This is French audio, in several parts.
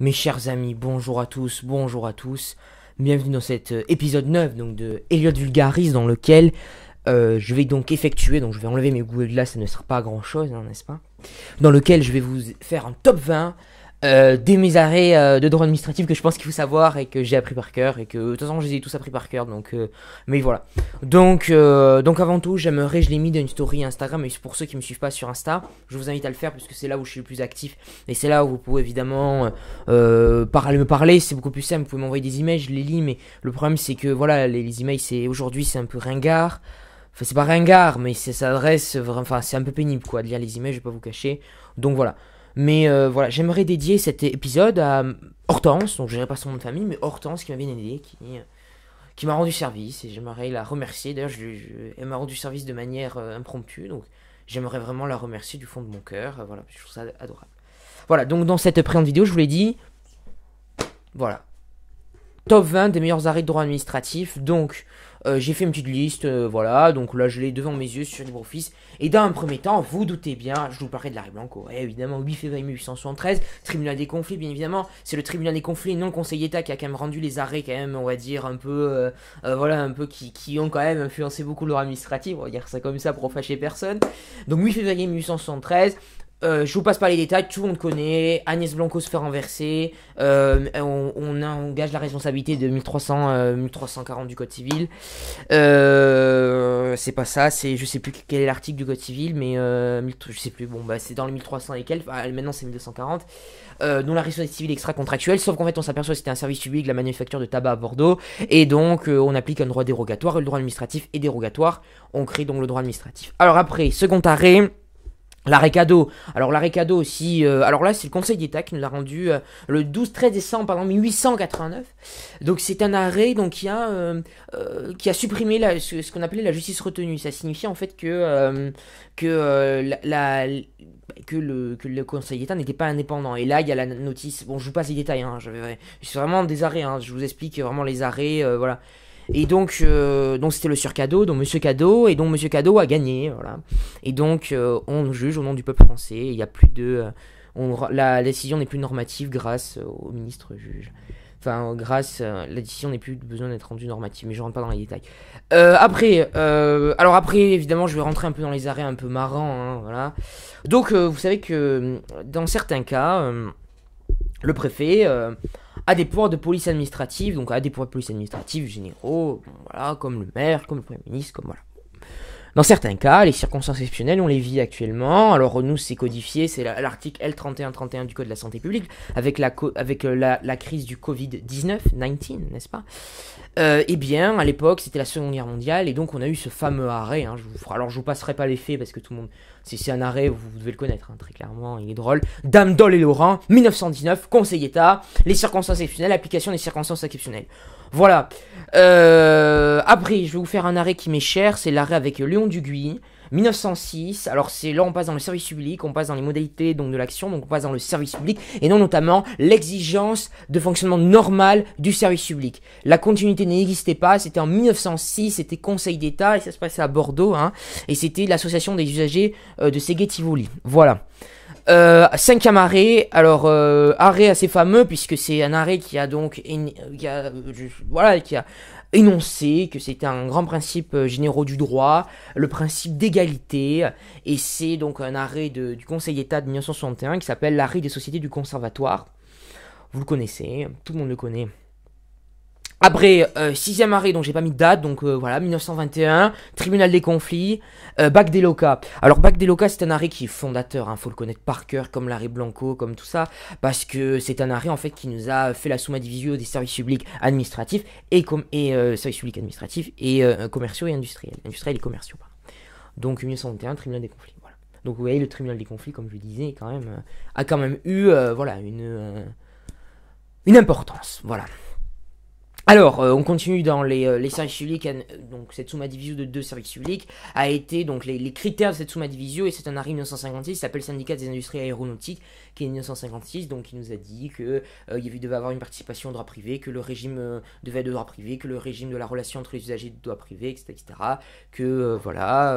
Mes chers amis, bonjour à tous, bonjour à tous. Bienvenue dans cet euh, épisode 9 donc de Elliot Vulgaris dans lequel euh, je vais donc effectuer, donc je vais enlever mes goûts de glace, ça ne sera pas grand chose, hein, n'est-ce pas Dans lequel je vais vous faire un top 20 des euh, dès mes arrêts euh, de droit administratif que je pense qu'il faut savoir et que j'ai appris par cœur et que de toute façon je les ai tous appris par cœur donc euh, mais voilà donc donc avant tout j'aimerais je l'ai mis dans une story Instagram et pour ceux qui me suivent pas sur Insta je vous invite à le faire puisque c'est là où je suis le plus actif et c'est là où vous pouvez évidemment parler me parler c'est beaucoup plus simple vous pouvez m'envoyer des images je les lis mais le problème c'est que voilà les, emails c'est aujourd'hui c'est un peu ringard Enfin, c'est pas ringard, mais ça s'adresse. Enfin, c'est un peu pénible quoi de lire les emails, je vais pas vous cacher. Donc voilà. Mais euh, voilà, j'aimerais dédier cet épisode à Hortense, donc je dirais pas son nom de famille, mais Hortense qui m'a bien aidé, qui, m'a rendu service, et j'aimerais la remercier. D'ailleurs, je, je, elle m'a rendu service de manière euh, impromptue, donc j'aimerais vraiment la remercier du fond de mon cœur. Euh, voilà, je trouve ça adorable. Voilà, donc dans cette présente vidéo, je vous l'ai dit. Voilà, top 20 des meilleurs arrêts de droit administratif. Donc, euh, j'ai fait une petite liste, euh, voilà, donc là je l'ai devant mes yeux sur LibreOffice. Et dans un premier temps, vous doutez bien, je vous parlerai de l'arrêt Blanco. Et évidemment, 8 février 1873, tribunal des conflits, bien évidemment, c'est le tribunal des conflits, non le Conseil d'État qui a quand même rendu les arrêts, quand même, on va dire, un peu, euh, voilà, un peu qui, qui, ont quand même influencé beaucoup le droit administratif, on va dire ça comme ça pour fâcher personne. Donc 8 février 1873, euh, je vous passe pas les détails, tout le monde connaît. Agnès Blanco se fait renverser. Euh, on, on, engage la responsabilité de 1300, 1340 euh, du Code civil. c'est pas ça, c'est je sais plus quel est l'article du Code civil, mais je sais plus. Bon, bah c'est dans le 1300 et quelques, maintenant c'est 1240. dont la responsabilité civile extra-contractuelle, sauf qu'en fait on s'aperçoit que c'était un service public, la manufacture de tabac à Bordeaux, et donc on applique un droit dérogatoire, le droit administratif est dérogatoire, on crée donc le droit administratif. Alors après, second arrêt, L'arrêt cadeau. Alors l'arrêt cadeau, aussi, euh, alors là c'est le Conseil d'État qui nous l'a rendu euh, le 12-13 décembre pardon, 1889. Donc c'est un arrêt donc qui a euh, qui a supprimé la, ce, qu'on appelait la justice retenue. Ça signifie en fait que que la, que le, que le, Conseil d'État n'était pas indépendant. Et là, il y a la notice. Bon, je vous passe les détails. Hein, je, c'est vraiment des arrêts. Hein. je vous explique vraiment les arrêts. voilà. Et donc, euh, donc c'était le surcadeau, donc Monsieur Cadeau, et donc Monsieur Cadeau a gagné, voilà. Et donc, euh, on juge au nom du peuple français. Il y a plus de, euh, la décision n'est plus normative grâce au ministre juge. Enfin, grâce, la décision n'est plus besoin d'être rendue normative, mais je rentre pas dans les détails. après, alors après, évidemment, je vais rentrer un peu dans les arrêts un peu marrants, hein, voilà. Donc, vous savez que dans certains cas, le préfet à des pouvoirs de police administrative, donc à des pouvoirs de police administrative généraux, voilà, comme le maire, comme le Premier ministre, comme voilà. Dans certains cas, les circonstances exceptionnelles, on les vit actuellement. Alors nous, c'est codifié, c'est l'article L3131 du Code de la santé publique, avec la, avec euh, la crise du Covid-19, 19, n'est-ce pas euh, eh bien, à l'époque, c'était la Seconde Guerre mondiale, et donc on a eu ce fameux arrêt. Hein. je vous, alors, je vous passerai pas les faits parce que tout le monde, si c'est un arrêt, vous devez le connaître hein, très clairement. Il est drôle. Dame Dole et Laurent, 1919, Conseil d'État, les circonstances exceptionnelles, application des circonstances exceptionnelles. Voilà. Euh, après, je vais vous faire un arrêt qui m'est cher, c'est l'arrêt avec Léon Duguy. 1906, alors c'est là on passe dans le service public, on passe dans les modalités donc de l'action, donc on passe dans le service public, et non notamment l'exigence de fonctionnement normal du service public. La continuité n'existait pas, c'était en 1906, c'était Conseil d'État, et ça se passait à Bordeaux, hein, et c'était l'association des usagers euh, de Ségé tivoli Voilà. Euh, cinquième arrêt, alors euh, arrêt assez fameux puisque c'est un arrêt qui a donc, euh, voilà, qui a énoncé que c'était un grand principe euh, généraux du droit, le principe d'égalité, et c'est donc un arrêt du Conseil d'État de 1961 qui s'appelle l'arrêt des sociétés du conservatoire. Vous le connaissez, tout le monde le connaît après, euh, sixième arrêt, donc j'ai pas mis de date, donc euh, voilà, 1921, tribunal des conflits, euh, Bac des Loca. Alors Bac des Loca, c'est un arrêt qui est fondateur, hein, faut le connaître par cœur, comme l'arrêt Blanco, comme tout ça, parce que c'est un arrêt en fait qui nous a fait la à division des services publics administratifs et, comme et services publics administratifs et commerciaux et industriels, industriels et commerciaux. Donc 1921, tribunal des conflits. Voilà. Donc vous voyez, le tribunal des conflits, comme je disais, a quand même eu, voilà, une une importance. Voilà. Alors, euh, on continue dans les, euh, services publics. Euh, donc, cette Summa Divisio de deux services publics a été donc les, critères de cette Summa Divisio et c'est un arrêt 1956 ça s'appelle Syndicat des industries aéronautiques qui est 1956, donc il nous a dit que euh, il devait avoir une participation au droit privé, que le régime euh, devait être de droit privé, que le régime de la relation entre les usagers de droit privé, etc., etc., que euh, voilà,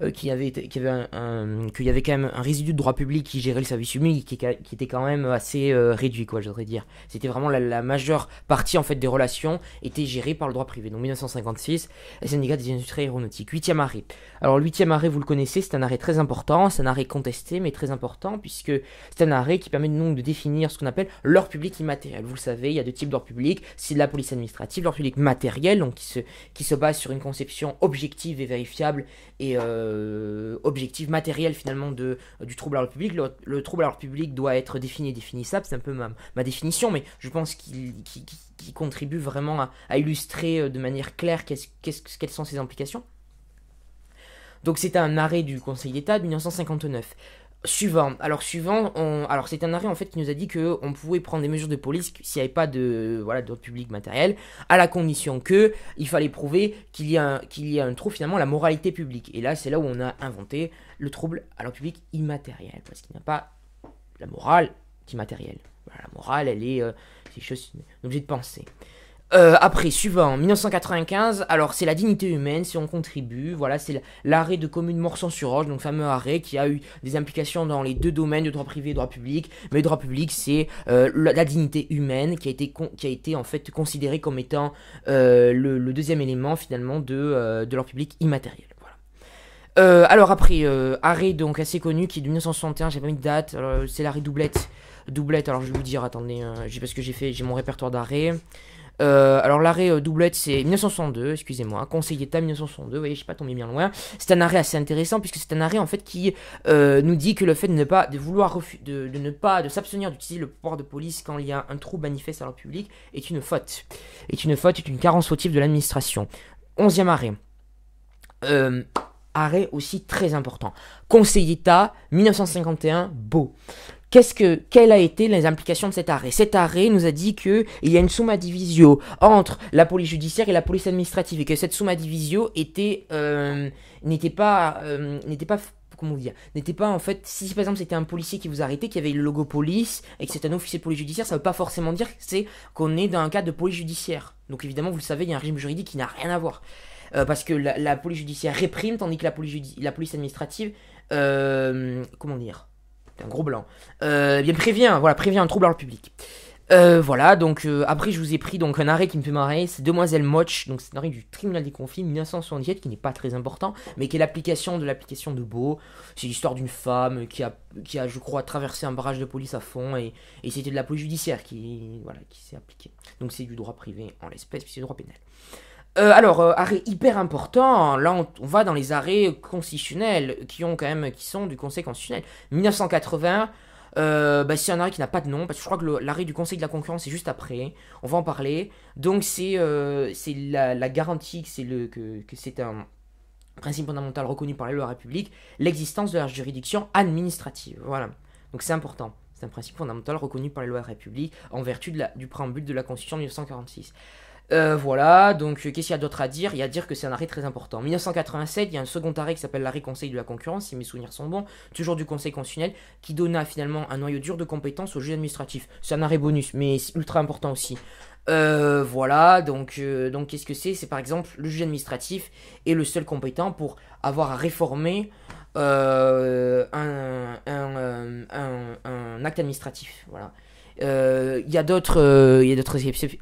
euh, qu'il y avait, avait, y avait quand même un résidu de droit public qui gérait le service public, qui, était quand même assez réduit, quoi, j'aurais dire. C'était vraiment la, majeure partie en fait des relations était gérée par le droit privé. Donc 1956, le syndicat des industries aéronautiques, 8 arrêt. Alors 8e arrêt, vous le connaissez, c'est un arrêt très important, c'est un arrêt contesté mais très important puisque c'est un arrêt qui permet donc de définir ce qu'on appelle l'ordre public immatériel. Vous le savez, il y a deux types d'ordre public. C'est la police administrative, l'ordre public matériel, donc qui se, qui se base sur une conception objective et vérifiable et euh, objective matérielle finalement de, du trouble à l'ordre public. Le, trouble à l'ordre public doit être défini et définissable, c'est un peu ma, ma, définition, mais je pense qu'il contribue vraiment à, illustrer euh, de manière claire quelles sont ses implications. Donc c'est un arrêt du Conseil d'État de 1959. Suivant. Alors suivant, alors c'est un arrêt en fait qui nous a dit que on pouvait prendre des mesures de police s'il n'y avait pas de voilà d'ordre public matériel, à la condition que il fallait prouver qu'il y a un... qu'il y a un trou finalement la moralité publique. Et là c'est là où on a inventé le trouble à l'ordre public immatériel parce qu'il n'y a pas la morale d'immatériel. la morale elle est euh, c'est chose... de penser. Euh, après, suivant, 1995, alors c'est la dignité humaine, si on contribue, voilà, c'est l'arrêt de commune Morsan-sur-Orge, donc fameux arrêt qui a eu des implications dans les deux domaines de droit privé et droit public, mais droit public c'est euh, la, dignité humaine qui a été, en fait considérée comme étant euh, le, deuxième élément finalement de, l'ordre leur public immatériel. alors après, arrêt donc assez connu qui est de 1961, j'ai pas mis de date, c'est l'arrêt doublette, doublette, alors je vais vous dire, attendez, hein, parce que j'ai fait, j'ai mon répertoire d'arrêt. Euh, alors l'arrêt euh, doublette, c'est 1962, excusez-moi, conseiller d'État 1962, vous voyez, je sais pas tombé bien loin. C'est un arrêt assez intéressant puisque c'est un arrêt en fait qui euh, nous dit que le fait de ne pas de vouloir de, de, ne pas de s'abstenir d'utiliser le pouvoir de police quand il y a un trou manifeste à l'ordre public est une faute. Est une faute, est une carence fautive de l'administration. Onzième arrêt. Euh, arrêt aussi très important. Conseil d'État, 1951, beau. Qu'est-ce que, quelles a été les implications de cet arrêt Cet arrêt nous a dit que il y a une summa divisio entre la police judiciaire et la police administrative et que cette summa divisio était euh, n'était pas euh, n'était pas comment dire n'était pas en fait si par exemple c'était un policier qui vous arrêtait qui avait le logo police et que c'est un officier de police judiciaire ça veut pas forcément dire que c'est qu'on est dans un cas de police judiciaire donc évidemment vous le savez il y a un régime juridique qui n'a rien à voir euh, parce que la, police judiciaire réprime, tandis que la police, administrative, euh, comment dire, un gros blanc, euh, eh bien prévient, voilà, prévient un trouble dans le public. voilà, donc après je vous ai pris donc un arrêt qui me fait marrer, c'est Demoiselle Moch, donc c'est un arrêt du tribunal des conflits 1977 qui n'est pas très important, mais qui est l'application de l'application de Beau. C'est l'histoire d'une femme qui a, qui a, je crois, traversé un barrage de police à fond et, c'était de la police judiciaire qui, qui s'est appliquée. Donc c'est du droit privé en l'espèce, puis c'est du droit pénal. Euh, alors, euh, arrêt hyper important, là on, va dans les arrêts constitutionnels qui ont quand même, qui sont du Conseil constitutionnel. 1980, euh, bah, c'est un arrêt qui n'a pas de nom, parce que je crois que l'arrêt du Conseil de la concurrence est juste après, on va en parler. Donc c'est la, la, garantie que, le, que, c'est un principe fondamental reconnu par les lois République, l'existence de la juridiction administrative. Voilà, donc c'est important. C'est un principe fondamental reconnu par les lois République en vertu du préambule de la Constitution de 1946. Euh, voilà, donc euh, qu'est-ce qu'il y a d'autre à dire Il y a à dire que c'est un arrêt très important. En 1987, il y a un second arrêt qui s'appelle l'arrêt Conseil de la concurrence, si mes souvenirs sont bons, toujours du Conseil constitutionnel, qui donna finalement un noyau dur de compétences au juge administratif. C'est un arrêt bonus, mais ultra important aussi. Euh, voilà, donc donc qu'est-ce que c'est C'est par exemple le juge administratif est le seul compétent pour avoir à réformer un, un acte administratif. Voilà. Euh, il y a d'autres euh,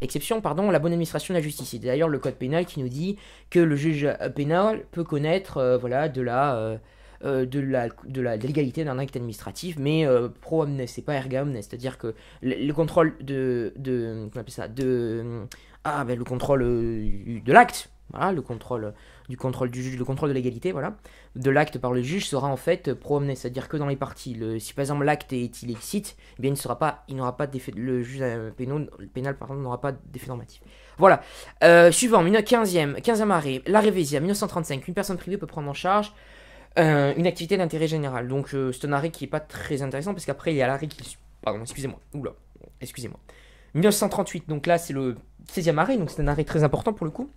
exceptions, pardon, la bonne administration de la justice. C'est d'ailleurs le code pénal qui nous dit que le juge euh, pénal peut connaître voilà, de la. de la de la légalité d'un acte administratif mais pro omnes c'est pas erga omnes c'est à dire que le, contrôle de de ça de ah ben le contrôle de l'acte le contrôle du contrôle du juge, le contrôle de l'égalité, voilà, de l'acte par le juge sera en fait promené, c'est-à-dire que dans les parties, le, si par exemple l'acte est illicite, eh bien il ne sera pas, il n'aura pas d'effet, le juge euh, pénal, pénal n'aura pas d'effet normatif. Voilà. Euh, suivant, 15e, 15e arrêt, l'arrêt Vésia, 1935, une personne privée peut prendre en charge euh, une activité d'intérêt général. Donc c'est un arrêt qui n'est pas très intéressant parce qu'après il y a l'arrêt qui, pardon, excusez-moi, oula, excusez-moi. 1938, donc là c'est le 16e arrêt, donc c'est un arrêt très important pour le coup.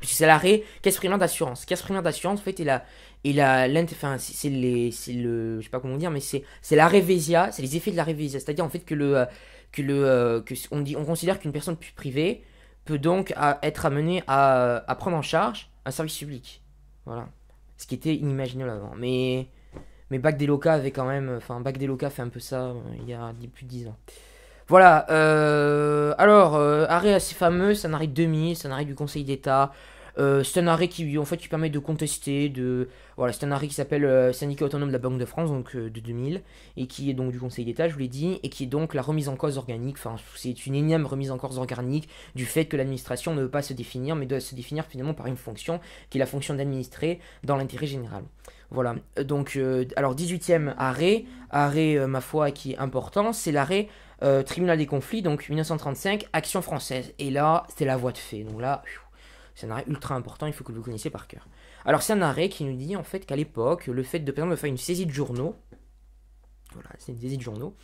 Puisque c'est l'arrêt, caisse primaire d'assurance. Caisse primaire d'assurance, en fait, a il a enfin, c'est le, je sais pas comment dire, mais c'est, c'est l'arrêt Vésia, c'est les effets de l'arrêt Vésia. C'est-à-dire, en fait, que le, euh, que le, euh, on dit, on considère qu'une personne privée peut donc être amenée à, à prendre en charge un service public. Voilà. Ce qui était inimaginable avant. Mais, mais Bac des avait quand même, enfin, Bac des fait un peu ça euh, il y a plus de 10 ans. Voilà, euh, alors, euh, arrêt assez fameux, c'est un arrêt de 2000, c'est un arrêt du Conseil d'État. Euh, c'est un arrêt qui, en fait, qui permet de contester, de... Voilà, c'est un arrêt qui s'appelle Syndicat autonome de la Banque de France, donc de 2000, et qui est donc du Conseil d'État, je vous l'ai dit, et qui est donc la remise en cause organique, enfin, c'est une énième remise en cause organique du fait que l'administration ne veut pas se définir, mais doit se définir finalement par une fonction, qui est la fonction d'administrer dans l'intérêt général. Voilà, donc, alors 18e arrêt, arrêt, ma foi, qui est important, c'est l'arrêt euh, Tribunal des conflits, donc 1935, Action française. Et là, c'est la voie de fait. Donc là, c'est un arrêt ultra important, il faut que vous le connaissiez par cœur. Alors c'est un arrêt qui nous dit en fait qu'à l'époque, le fait de, faire une saisie de journaux, voilà, c'est une saisie de journaux,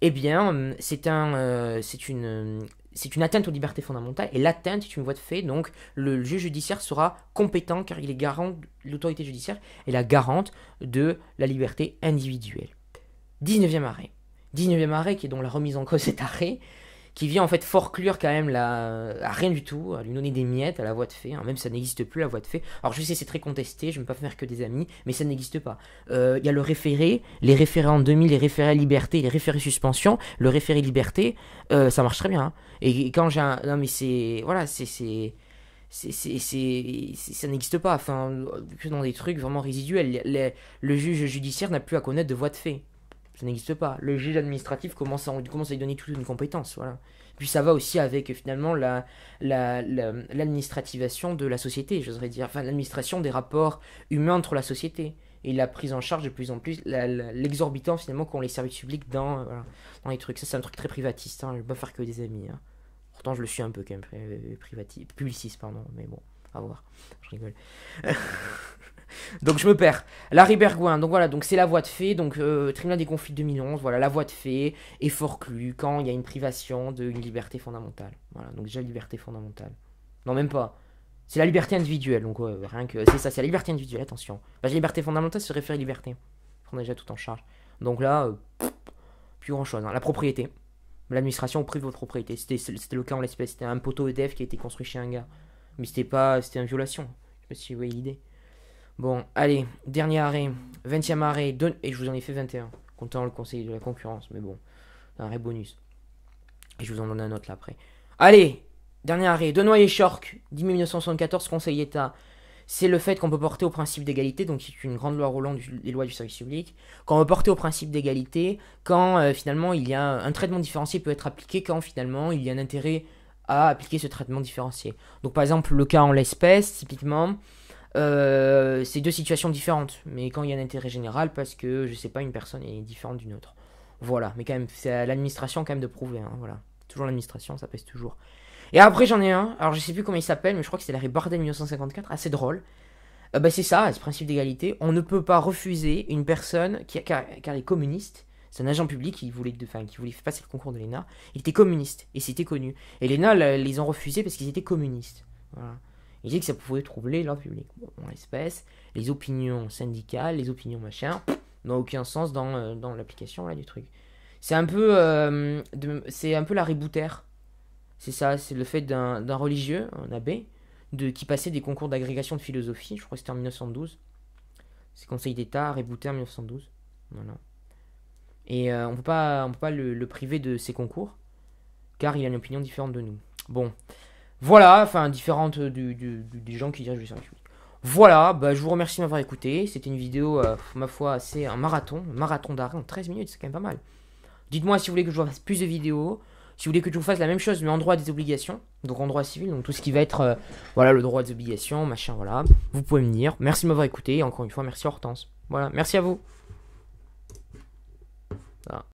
eh bien, euh, c'est un, euh, c'est une, c'est une atteinte aux libertés fondamentales, et l'atteinte est une voie de fait, donc le juge judiciaire sera compétent car il est garant, l'autorité judiciaire est la garante de la liberté individuelle. 19e arrêt. 19e arrêt, qui est dont la remise en cause cet arrêt, qui vient en fait forclure quand même la... à rien du tout, à lui donner des miettes à la voie de fait, hein. même ça n'existe plus la voie de fait. Alors je sais c'est très contesté, je ne vais pas faire que des amis, mais ça n'existe pas. Euh, il y a le référé, les référés en demi, les référés liberté, les référés suspension, le référé liberté, euh, ça marche très bien. Hein. Et, quand j'ai un... Non mais c'est... Voilà, c'est... C'est, ça n'existe pas. Enfin, que dans des trucs vraiment résiduels. le juge judiciaire n'a plus à connaître de voie de fait. Ça n'existe pas. Le juge administratif commence à, commence à lui donner toute une compétence. Voilà. Puis ça va aussi avec finalement l'administrativation la, de la société, j'oserais dire, enfin l'administration des rapports humains entre la société et la prise en charge de plus en plus, l'exorbitant finalement qu'ont les services publics euh, dans, les trucs. Ça c'est un truc très privatiste, hein, je ne vais pas faire que des amis. Hein. Pourtant je le suis un peu quand même, euh, privatiste, publiciste, pardon, mais bon, à voir, je rigole. donc je me perds. Larry Bergouin, donc voilà, donc c'est la voie de fait, donc euh, tribunal des conflits 2011, voilà, la voie de fait est forclue quand il y a une privation d'une liberté fondamentale. Voilà, donc déjà liberté fondamentale. Non, même pas. C'est la liberté individuelle, donc rien que. C'est ça, c'est la liberté individuelle, attention. La liberté fondamentale se réfère à liberté. On a déjà tout en charge. Donc là, euh, plus grand chose. Hein. La propriété. L'administration prive votre propriété. C'était le cas en l'espèce. C'était un poteau EDF qui a été construit chez un gars. Mais c'était pas. C'était une violation. Je me suis oui l'idée. Bon, allez, dernier arrêt. 20e arrêt. Et je vous en ai fait 21. Comptant le conseil de la concurrence. Mais bon, un arrêt bonus. Et je vous en donne un autre là après. Allez, dernier arrêt. et Shork, 10 1974, Conseil d'État. C'est le fait qu'on peut porter au principe d'égalité, donc c'est une grande loi roulant des lois du service public, qu'on peut porter au principe d'égalité quand euh, finalement il y a un traitement différencié peut être appliqué quand finalement il y a un intérêt à appliquer ce traitement différencié. Donc par exemple le cas en l'espèce, typiquement, euh, c'est deux situations différentes. Mais quand il y a un intérêt général, parce que, je sais pas, une personne est différente d'une autre. Voilà, mais quand même, c'est à l'administration quand même de prouver. Hein. voilà, toujours l'administration, ça pèse toujours. Et après, j'en ai un, alors je sais plus comment il s'appelle, mais je crois que c'est l'arrêt Bardet 1954, assez drôle. Euh, bah, c'est ça, ce principe d'égalité. On ne peut pas refuser une personne qui, car, car est communiste c'est un agent public qui voulait, de, fin qui voulait passer le concours de l'ENA. Il était communiste et c'était connu. Et l'ENA les ont refusés parce qu'ils étaient communistes. Voilà. Il dit que ça pouvait troubler l'ordre public. en les opinions syndicales, les opinions machin, n'ont aucun sens euh, dans, l'application là du truc. C'est un peu, euh, c'est un peu la rebootère. C'est ça, c'est le fait d'un religieux, un abbé, de, qui passait des concours d'agrégation de philosophie, je crois que c'était en 1912. C'est Conseil d'État, rébouté en 1912. Et euh, on ne peut pas, on peut pas le, priver de ses concours, car il a une opinion différente de nous. Bon, voilà, enfin, différente euh, du, des gens qui dirigent le service public. Voilà, bah, je vous remercie de m'avoir écouté. C'était une vidéo, euh, ma foi, assez un marathon. marathon d'arrêt en 13 minutes, c'est quand même pas mal. Dites-moi si vous voulez que je fasse plus de vidéos. Si vous voulez que je vous fasse la même chose, mais en droit des obligations. Donc en droit civil, donc tout ce qui va être, euh, voilà, le droit des obligations, machin, voilà. Vous pouvez me dire. Merci de m'avoir écouté. encore une fois, merci Hortense. Voilà, merci à vous. Voilà.